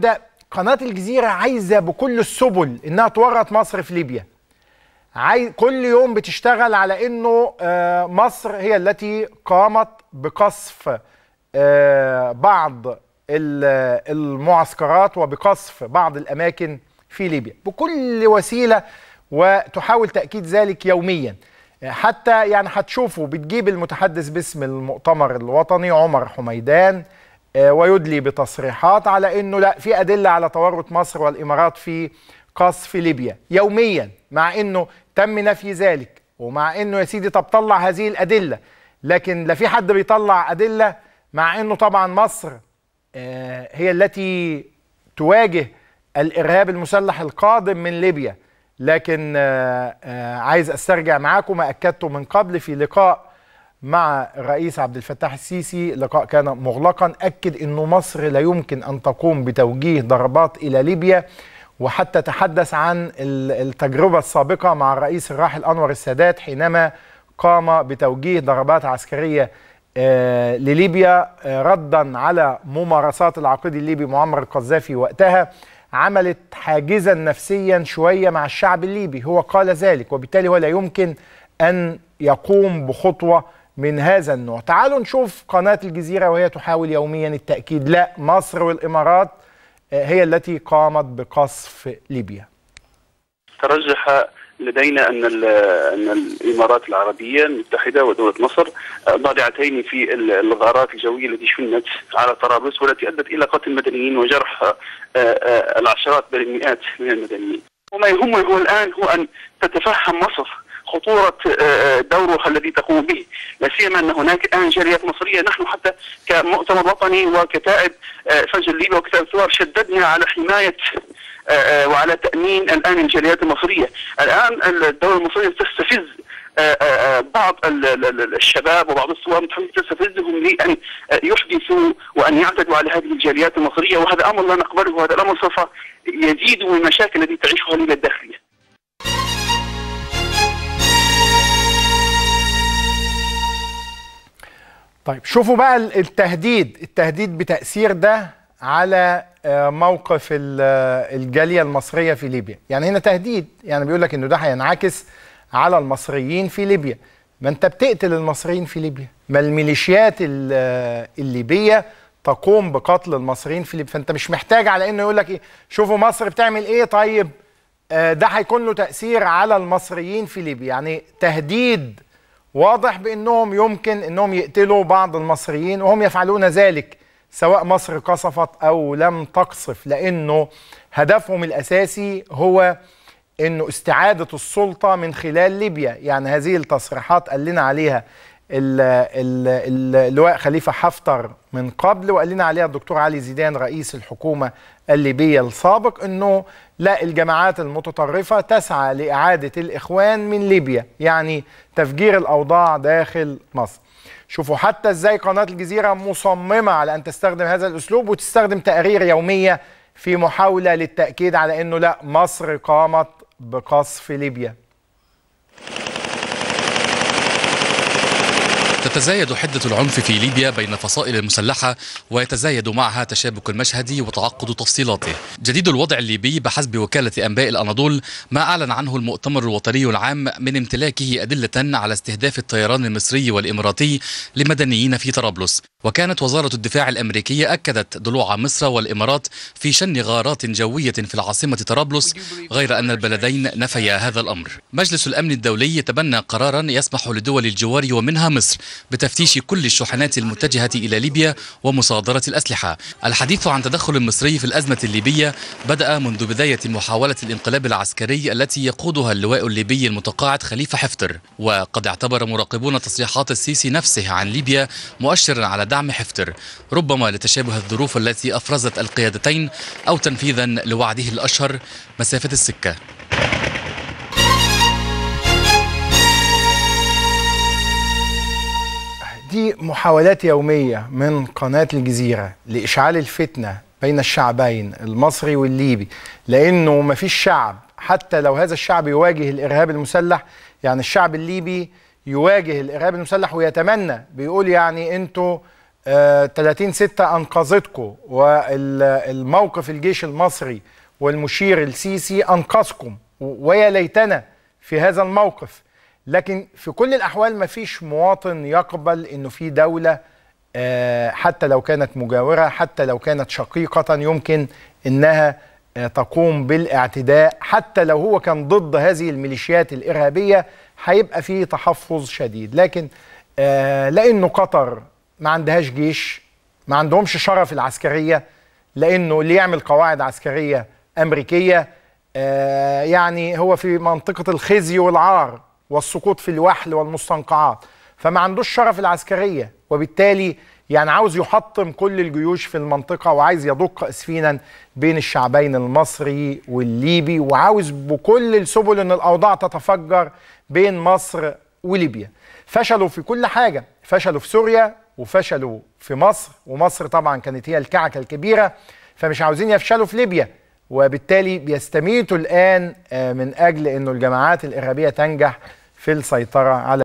ده قناة الجزيرة عايزة بكل السبل إنها تورط مصر في ليبيا عاي... كل يوم بتشتغل على إنه آه، مصر هي التي قامت بقصف آه، بعض المعسكرات وبقصف بعض الأماكن في ليبيا بكل وسيلة وتحاول تأكيد ذلك يوميا حتى يعني هتشوفوا بتجيب المتحدث باسم المؤتمر الوطني عمر حميدان آه، ويدلي بتصريحات على انه لا في ادله على تورط مصر والامارات في قصف ليبيا يوميا مع انه تم نفي ذلك ومع انه يا سيدي طب طلع هذه الادله لكن لا في حد بيطلع ادله مع انه طبعا مصر آه، هي التي تواجه الارهاب المسلح القادم من ليبيا لكن آه، عايز استرجع معاكم ما اكدته من قبل في لقاء مع الرئيس عبد الفتاح السيسي لقاء كان مغلقا أكد أن مصر لا يمكن أن تقوم بتوجيه ضربات إلى ليبيا وحتى تحدث عن التجربة السابقة مع الرئيس الراحل أنور السادات حينما قام بتوجيه ضربات عسكرية آه، لليبيا آه، ردا على ممارسات العقيد الليبي معمر القذافي وقتها عملت حاجزا نفسيا شوية مع الشعب الليبي هو قال ذلك وبالتالي هو لا يمكن أن يقوم بخطوة من هذا النوع تعالوا نشوف قناة الجزيرة وهي تحاول يوميا التأكيد لا مصر والإمارات آه، هي التي قامت بقصف ليبيا ترجح لدينا ان ان الامارات العربيه المتحده ودوله مصر آه، ضالعتين في الغارات الجويه التي شنت على طرابلس والتي ادت الى قتل المدنيين وجرح آه، العشرات بل المئات من المدنيين. وما يهمه هو الان هو ان تتفهم مصر خطوره دوله الذي تقوم به لا سيما ان هناك الان جاليات مصريه نحن حتى كمؤتمر وطني وكتائب آه، فجر ليبيا وكتائب ثوار شددنا على حمايه آه، آه، وعلى تامين الان الجاليات المصريه الان الدوله المصريه تستفز بعض الشباب وبعض الصور تستفزهم لان يحدثوا وان يعتدوا على هذه الجاليات المصريه وهذا امر لا نقبله وهذا الامر سوف يزيد من المشاكل التي تعيشها ليبيا الداخليه. طيب شوفوا بقى التهديد التهديد بتأثير ده على آه، موقف آه، الجالية المصرية في ليبيا يعني هنا تهديد يعني بيقول لك انه ده هينعكس على المصريين في ليبيا ما انت بتقتل المصريين في ليبيا ما الميليشيات آه، الليبية تقوم بقتل المصريين في ليبيا فانت مش محتاج على انه يقول لك ايه شوفوا مصر بتعمل ايه طيب ده هيكون له تأثير على المصريين في ليبيا يعني تهديد واضح بأنهم يمكن أنهم يقتلوا بعض المصريين وهم يفعلون ذلك سواء مصر قصفت أو لم تقصف لأنه هدفهم الأساسي هو أنه استعادة السلطة من خلال ليبيا يعني هذه التصريحات قال لنا عليها اللواء خليفه حفتر من قبل وقال لنا عليها الدكتور علي زيدان رئيس الحكومه الليبيه السابق انه لا الجماعات المتطرفه تسعى لاعاده الاخوان من ليبيا يعني تفجير الاوضاع داخل مصر. شوفوا حتى ازاي قناه الجزيره مصممه على ان تستخدم هذا الاسلوب وتستخدم تقارير يوميه في محاوله للتاكيد على انه لا مصر قامت بقصف ليبيا. تتزايد حدة العنف في ليبيا بين الفصائل المسلحة ويتزايد معها تشابك المشهد وتعقد تفصيلاته جديد الوضع الليبي بحسب وكالة أنباء الأناضول ما أعلن عنه المؤتمر الوطني العام من امتلاكه أدلة على استهداف الطيران المصري والإماراتي لمدنيين في طرابلس وكانت وزارة الدفاع الأمريكية أكدت ضلوع مصر والإمارات في شن غارات جوية في العاصمة طرابلس غير أن البلدين نفيا هذا الأمر مجلس الأمن الدولي تبنى قرارا يسمح لدول الجوار ومنها مصر بتفتيش كل الشحنات المتجهة إلى ليبيا ومصادرة الأسلحة الحديث عن تدخل مصري في الأزمة الليبية بدأ منذ بداية محاولة الانقلاب العسكري التي يقودها اللواء الليبي المتقاعد خليفة حفتر وقد اعتبر مراقبون تصريحات السيسي نفسه عن ليبيا مؤشرا على دعم حفتر ربما لتشابه الظروف التي أفرزت القيادتين أو تنفيذا لوعده الأشهر مسافة السكة محاولات يومية من قناة الجزيرة لإشعال الفتنة بين الشعبين المصري والليبي لأنه ما فيش شعب حتى لو هذا الشعب يواجه الإرهاب المسلح يعني الشعب الليبي يواجه الإرهاب المسلح ويتمنى بيقول يعني أنتوا 30 آه، 6 أنقذتكم والموقف الجيش المصري والمشير السيسي أنقذكم ويا ليتنا في هذا الموقف لكن في كل الأحوال ما فيش مواطن يقبل أنه في دولة آه، حتى لو كانت مجاورة حتى لو كانت شقيقة يمكن أنها آه، تقوم بالاعتداء حتى لو هو كان ضد هذه الميليشيات الإرهابية هيبقى في تحفظ شديد لكن آه، لأنه قطر ما عندهاش جيش ما عندهمش شرف العسكرية لأنه اللي يعمل قواعد عسكرية أمريكية يعني هو في منطقة الخزي والعار والسقوط في الوحل والمستنقعات فما عندوش شرف العسكريه وبالتالي يعني عاوز يحطم كل الجيوش في المنطقة وعايز يدق أسفينا بين الشعبين المصري والليبي وعاوز بكل السبل أن الأوضاع تتفجر بين مصر وليبيا فشلوا في كل حاجة فشلوا في سوريا وفشلوا في مصر ومصر طبعا كانت هي الكعكة الكبيرة فمش عاوزين يفشلوا في ليبيا وبالتالي بيستميتوا الآن آه، من أجل أنه الجماعات الإرهابية تنجح في السيطرة على